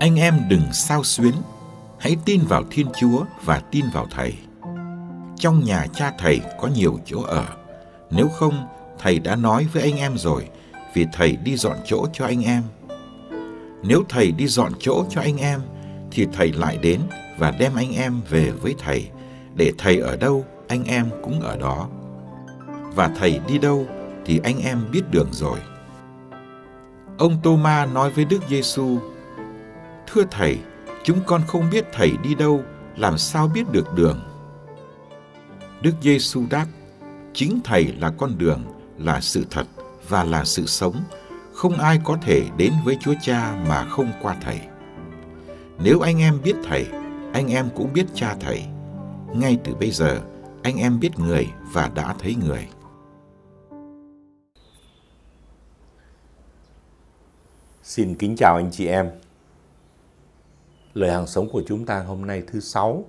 anh em đừng sao xuyến, hãy tin vào Thiên Chúa và tin vào Thầy. Trong nhà cha Thầy có nhiều chỗ ở, nếu không Thầy đã nói với anh em rồi vì Thầy đi dọn chỗ cho anh em. Nếu Thầy đi dọn chỗ cho anh em thì Thầy lại đến và đem anh em về với Thầy để Thầy ở đâu anh em cũng ở đó. Và Thầy đi đâu thì anh em biết đường rồi. Ông Tô-ma nói với Đức Giêsu Thưa Thầy, chúng con không biết Thầy đi đâu, làm sao biết được đường? Đức Giêsu đáp, chính Thầy là con đường, là sự thật và là sự sống. Không ai có thể đến với Chúa Cha mà không qua Thầy. Nếu anh em biết Thầy, anh em cũng biết Cha Thầy. Ngay từ bây giờ, anh em biết người và đã thấy người. Xin kính chào anh chị em. Lời hàng sống của chúng ta hôm nay thứ sáu,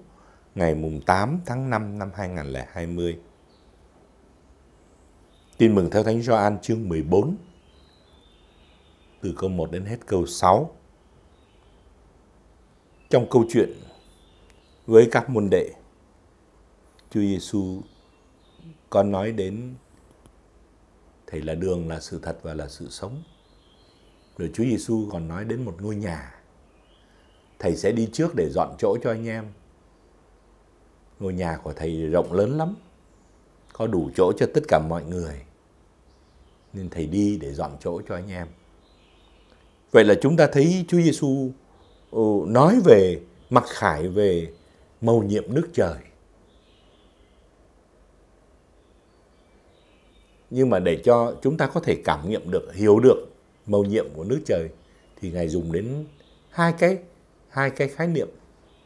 ngày mùng 8 tháng 5 năm 2020. Tin mừng theo Thánh Gioan chương 14, từ câu 1 đến hết câu 6. Trong câu chuyện với các môn đệ, Chúa Giêsu có nói đến Thầy là đường, là sự thật và là sự sống. Rồi Chúa Giêsu còn nói đến một ngôi nhà thầy sẽ đi trước để dọn chỗ cho anh em. Ngôi nhà của thầy rộng lớn lắm, có đủ chỗ cho tất cả mọi người. Nên thầy đi để dọn chỗ cho anh em. Vậy là chúng ta thấy Chúa Giêsu ừ, nói về mặc khải về mầu nhiệm nước trời. Nhưng mà để cho chúng ta có thể cảm nghiệm được, hiểu được mầu nhiệm của nước trời thì Ngài dùng đến hai cái hai cái khái niệm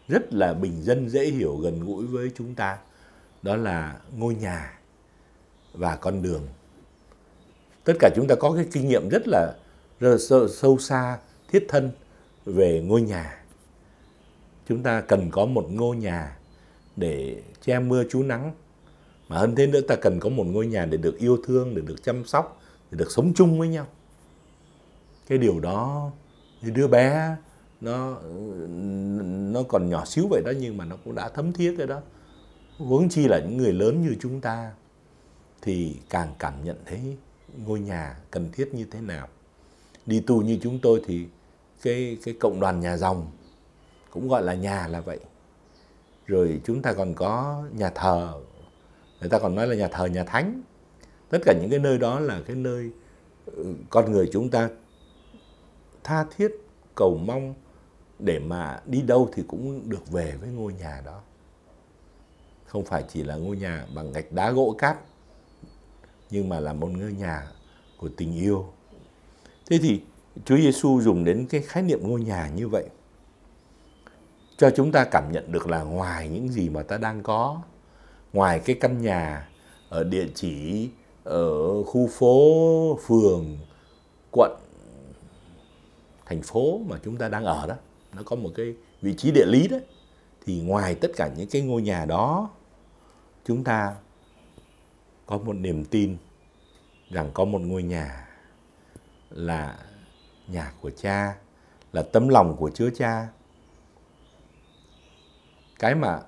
rất là bình dân dễ hiểu gần gũi với chúng ta đó là ngôi nhà và con đường tất cả chúng ta có cái kinh nghiệm rất là sâu xa thiết thân về ngôi nhà chúng ta cần có một ngôi nhà để che mưa trú nắng mà hơn thế nữa ta cần có một ngôi nhà để được yêu thương để được chăm sóc để được sống chung với nhau cái điều đó thì đứa bé nó nó còn nhỏ xíu vậy đó nhưng mà nó cũng đã thấm thiết rồi đó huống chi là những người lớn như chúng ta thì càng cảm nhận thấy ngôi nhà cần thiết như thế nào đi tu như chúng tôi thì cái cái cộng đoàn nhà dòng cũng gọi là nhà là vậy rồi chúng ta còn có nhà thờ người ta còn nói là nhà thờ nhà thánh tất cả những cái nơi đó là cái nơi ừ, con người chúng ta tha thiết cầu mong để mà đi đâu thì cũng được về với ngôi nhà đó không phải chỉ là ngôi nhà bằng gạch đá gỗ cát nhưng mà là một ngôi nhà của tình yêu thế thì Chúa Giêsu dùng đến cái khái niệm ngôi nhà như vậy cho chúng ta cảm nhận được là ngoài những gì mà ta đang có ngoài cái căn nhà ở địa chỉ ở khu phố phường quận thành phố mà chúng ta đang ở đó nó có một cái vị trí địa lý đấy thì ngoài tất cả những cái ngôi nhà đó chúng ta có một niềm tin rằng có một ngôi nhà là nhà của cha là tấm lòng của chứa cha cái mà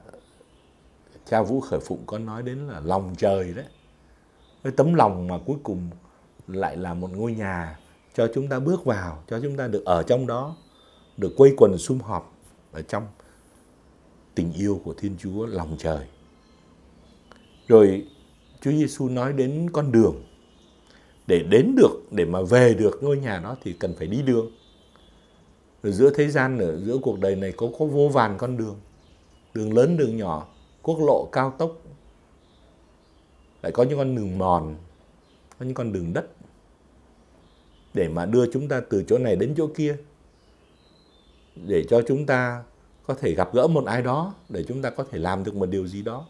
cha vũ khởi phụng có nói đến là lòng trời đấy cái tấm lòng mà cuối cùng lại là một ngôi nhà cho chúng ta bước vào cho chúng ta được ở trong đó được quây quần sum họp ở trong tình yêu của Thiên Chúa lòng trời. Rồi Chúa Giêsu nói đến con đường để đến được để mà về được ngôi nhà đó thì cần phải đi đường. Rồi giữa thế gian ở giữa cuộc đời này có có vô vàn con đường. Đường lớn đường nhỏ, quốc lộ cao tốc. Lại có những con đường mòn, có những con đường đất để mà đưa chúng ta từ chỗ này đến chỗ kia để cho chúng ta có thể gặp gỡ một ai đó để chúng ta có thể làm được một điều gì đó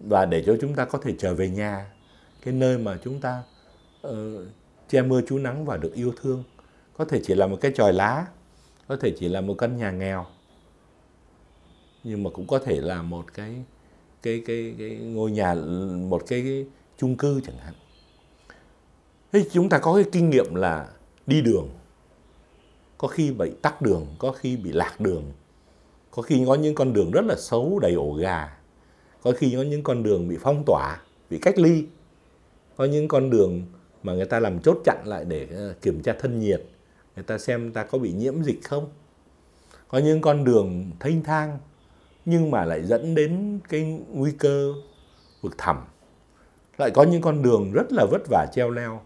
và để cho chúng ta có thể trở về nhà cái nơi mà chúng ta uh, che mưa trú nắng và được yêu thương có thể chỉ là một cái tròi lá có thể chỉ là một căn nhà nghèo nhưng mà cũng có thể là một cái cái cái, cái ngôi nhà một cái, cái chung cư chẳng hạn thế chúng ta có cái kinh nghiệm là đi đường có khi bị tắt đường có khi bị lạc đường có khi có những con đường rất là xấu đầy ổ gà có khi có những con đường bị phong tỏa bị cách ly có những con đường mà người ta làm chốt chặn lại để ờ, kiểm tra thân nhiệt người ta xem ta có bị nhiễm dịch không có những con đường thanh thang nhưng mà lại dẫn đến cái nguy cơ vực thẳm lại có những con đường rất là vất vả treo leo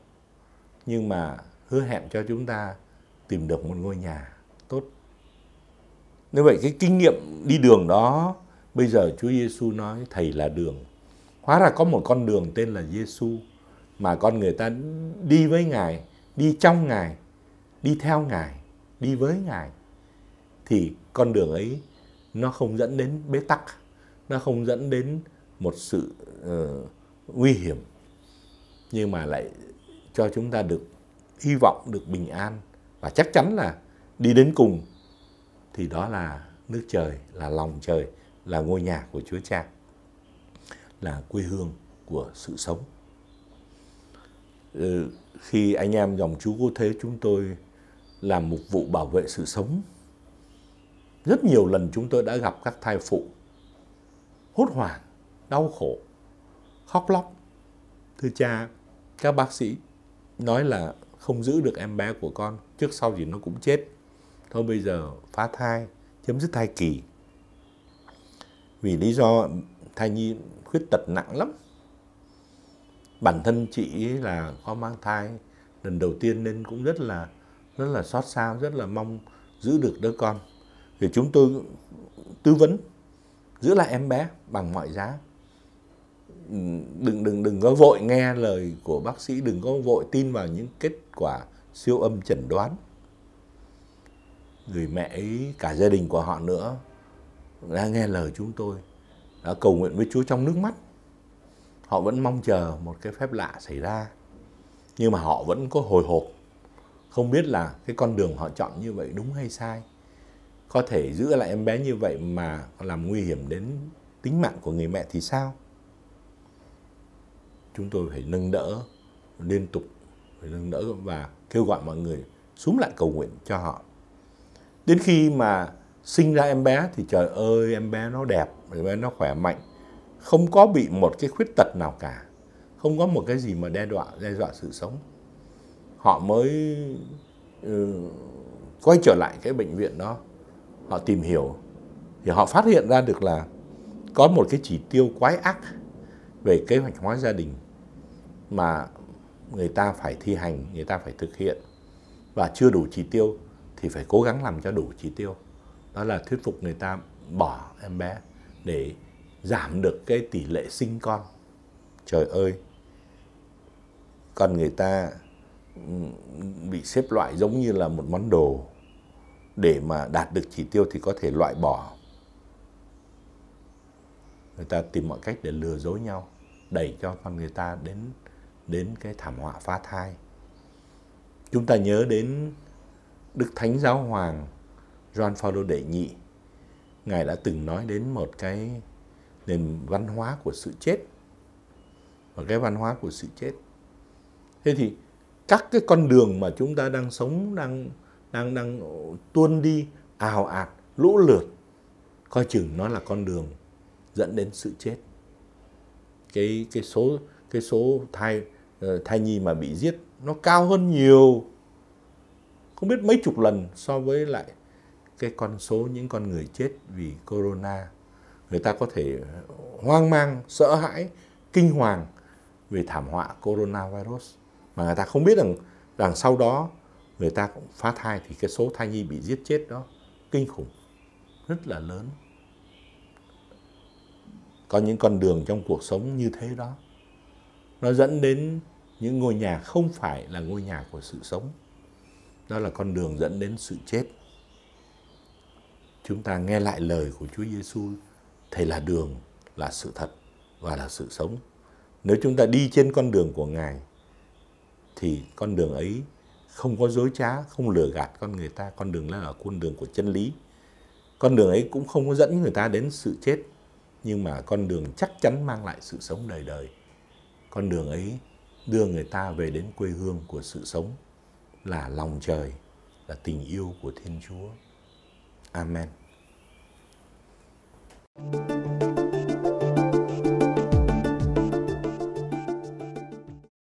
nhưng mà hứa hẹn cho chúng ta tìm được một ngôi nhà tốt. Như vậy cái kinh nghiệm đi đường đó, bây giờ Chúa Giêsu nói thầy là đường. Hóa ra có một con đường tên là Giêsu mà con người ta đi với Ngài, đi trong Ngài, đi theo Ngài, đi với Ngài thì con đường ấy nó không dẫn đến bế tắc, nó không dẫn đến một sự uh, nguy hiểm nhưng mà lại cho chúng ta được hy vọng được bình an và chắc chắn là đi đến cùng thì đó là nước trời là lòng trời là ngôi nhà của Chúa Cha là quê hương của sự sống ừ, khi anh em dòng chú cô thế chúng tôi làm mục vụ bảo vệ sự sống rất nhiều lần chúng tôi đã gặp các thai phụ hốt hoảng đau khổ khóc lóc thưa cha các bác sĩ nói là không giữ được em bé của con trước sau gì nó cũng chết thôi bây giờ phá thai chấm dứt thai kỳ vì lý do thai nhi khuyết tật nặng lắm bản thân chị là có mang thai lần đầu tiên nên cũng rất là rất là xót xa rất là mong giữ được đứa con thì chúng tôi tư vấn giữ lại em bé bằng mọi giá đừng đừng đừng có vội nghe lời của bác sĩ đừng có vội tin vào những kết quả siêu âm chẩn đoán người mẹ ấy cả gia đình của họ nữa đã nghe lời chúng tôi đã cầu nguyện với Chúa trong nước mắt họ vẫn mong chờ một cái phép lạ xảy ra nhưng mà họ vẫn có hồi hộp không biết là cái con đường họ chọn như vậy đúng hay sai có thể giữ lại em bé như vậy mà làm nguy hiểm đến tính mạng của người mẹ thì sao chúng tôi phải nâng đỡ liên tục phải nâng đỡ và kêu gọi mọi người xuống lại cầu nguyện cho họ đến khi mà sinh ra em bé thì trời ơi em bé nó đẹp em bé nó khỏe mạnh không có bị một cái khuyết tật nào cả không có một cái gì mà đe dọa đe dọa sự sống họ mới ừ, quay trở lại cái bệnh viện đó họ tìm hiểu thì họ phát hiện ra được là có một cái chỉ tiêu quái ác về kế hoạch hóa gia đình mà người ta phải thi hành, người ta phải thực hiện và chưa đủ chỉ tiêu thì phải cố gắng làm cho đủ chỉ tiêu. Đó là thuyết phục người ta bỏ em bé để giảm được cái tỷ lệ sinh con. Trời ơi. Còn người ta bị xếp loại giống như là một món đồ để mà đạt được chỉ tiêu thì có thể loại bỏ. Người ta tìm mọi cách để lừa dối nhau, đẩy cho con người ta đến đến cái thảm họa phá thai. Chúng ta nhớ đến Đức Thánh Giáo Hoàng John Paul đệ nhị. Ngài đã từng nói đến một cái nền văn hóa của sự chết. Và cái văn hóa của sự chết. Thế thì các cái con đường mà chúng ta đang sống đang đang đang tuôn đi ào ạt lũ lượt coi chừng nó là con đường dẫn đến sự chết cái cái số cái số thai Ờ, thai nhi mà bị giết nó cao hơn nhiều không biết mấy chục lần so với lại cái con số những con người chết vì corona người ta có thể hoang mang sợ hãi kinh hoàng về thảm họa coronavirus mà người ta không biết rằng đằng sau đó người ta cũng phá thai thì cái số thai nhi bị giết chết đó kinh khủng rất là lớn có những con đường trong cuộc sống như thế đó nó dẫn đến những ngôi nhà không phải là ngôi nhà của sự sống đó là con đường dẫn đến sự chết chúng ta nghe lại lời của Chúa Giêsu thầy là đường là sự thật và là sự sống nếu chúng ta đi trên con đường của ngài thì con đường ấy không có dối trá không lừa gạt con người ta con đường đó là con đường của chân lý con đường ấy cũng không có dẫn người ta đến sự chết nhưng mà con đường chắc chắn mang lại sự sống đời đời con đường ấy đưa người ta về đến quê hương của sự sống là lòng trời, là tình yêu của Thiên Chúa. Amen. thank you